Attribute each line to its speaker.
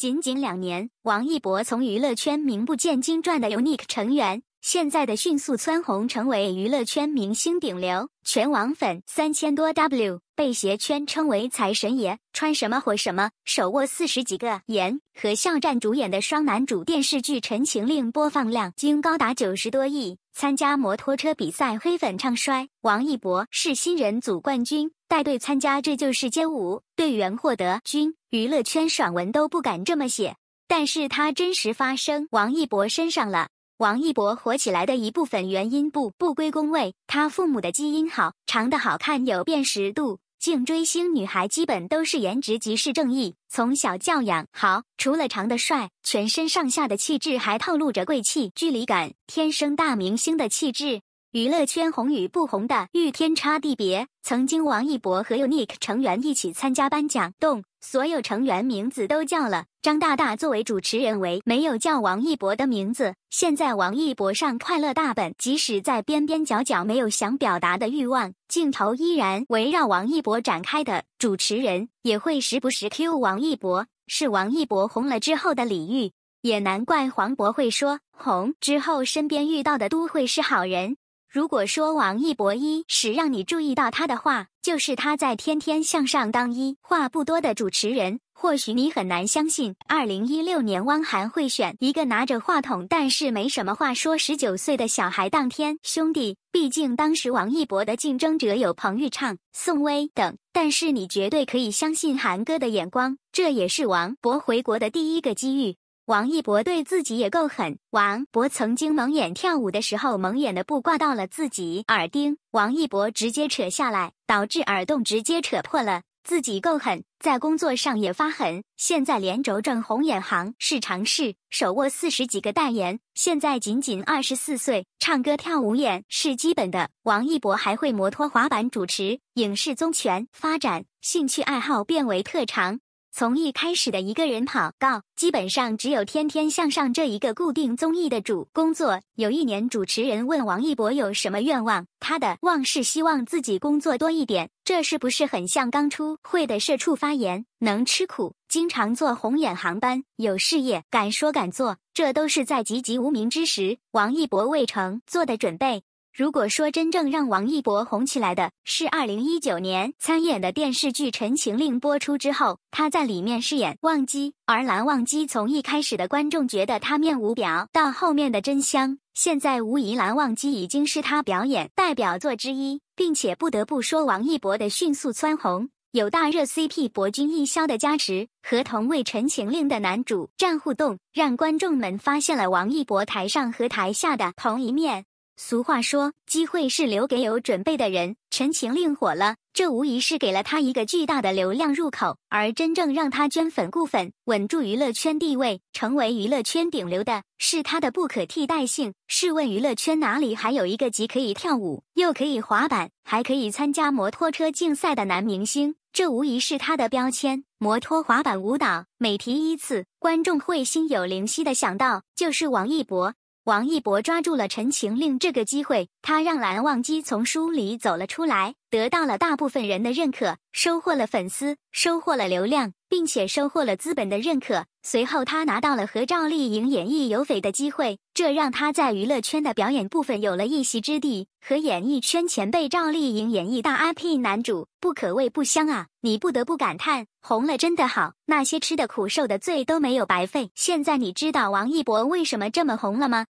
Speaker 1: 仅仅两年，王一博从娱乐圈名不见经传的 UNIQ 成员。现在的迅速蹿红，成为娱乐圈明星顶流，全网粉三千多 W，被鞋圈称为财神爷，穿什么火什么，手握四十几个颜。和肖战主演的双男主电视剧《陈情令》播放量经高达九十多亿，参加摩托车比赛黑粉唱衰，王一博是新人组冠军，带队参加这就是街舞，队员获得军，娱乐圈爽文都不敢这么写，但是他真实发生王一博身上了。王一博火起来的一部分原因不不归功位他父母的基因好，长得好看有辨识度，净追星女孩基本都是颜值即是正义，从小教养好，除了长得帅，全身上下的气质还透露着贵气，距离感，天生大明星的气质。娱乐圈红与不红的，遇天差地别。曾经王一博和 UNIQ 成员一起参加颁奖，动所有成员名字都叫了，张大大作为主持人为没有叫王一博的名字。现在王一博上《快乐大本》，即使在边边角角没有想表达的欲望，镜头依然围绕王一博展开的，主持人也会时不时 Q 王一博，是王一博红了之后的礼遇，也难怪黄渤会说红之后身边遇到的都会是好人。如果说王一博一时让你注意到他的话，就是他在《天天向上》当一话不多的主持人。或许你很难相信，二零一六年汪涵会选一个拿着话筒但是没什么话说十九岁的小孩当天兄弟。毕竟当时王一博的竞争者有彭昱畅、宋威等，但是你绝对可以相信韩哥的眼光。这也是王博回国的第一个机遇。王一博对自己也够狠。王博曾经蒙眼跳舞的时候，蒙眼的布挂到了自己耳钉，王一博直接扯下来，导致耳洞直接扯破了。自己够狠，在工作上也发狠。现在连轴转，红眼行是常事，手握四十几个代言。现在仅仅二十四岁，唱歌、跳舞、演是基本的。王一博还会摩托、滑板、主持、影视综全发展，兴趣爱好变为特长。从一开始的一个人跑，到基本上只有《天天向上》这一个固定综艺的主工作。有一年，主持人问王一博有什么愿望，他的望是希望自己工作多一点。这是不是很像刚出会的社畜发言？能吃苦，经常坐红眼航班，有事业，敢说敢做，这都是在籍籍无名之时，王一博为成做的准备。如果说真正让王一博红起来的是二零一九年参演的电视剧《陈情令》播出之后，他在里面饰演忘机，而蓝忘机从一开始的观众觉得他面无表到后面的真香，现在无疑蓝忘机已经是他表演代表作之一，并且不得不说，王一博的迅速蹿红有大热 CP 伯君一肖的加持和同为《陈情令》的男主战互动，让观众们发现了王一博台上和台下的同一面。俗话说，机会是留给有准备的人。陈情令火了，这无疑是给了他一个巨大的流量入口。而真正让他圈粉固粉、稳住娱乐圈地位、成为娱乐圈顶流的，是他的不可替代性。试问娱乐圈哪里还有一个既可以跳舞，又可以滑板，还可以参加摩托车竞赛的男明星？这无疑是他的标签：摩托、滑板、舞蹈。每提一次，观众会心有灵犀的想到，就是王一博。王一博抓住了《陈情令》这个机会，他让蓝忘机从书里走了出来，得到了大部分人的认可，收获了粉丝，收获了流量，并且收获了资本的认可。随后，他拿到了和赵丽颖演绎《有匪》的机会，这让他在娱乐圈的表演部分有了一席之地，和演艺圈前辈赵丽颖演绎大 IP 男主，不可谓不香啊！你不得不感叹，红了真的好，那些吃的苦、受的罪都没有白费。现在你知道王一博为什么这么红了吗？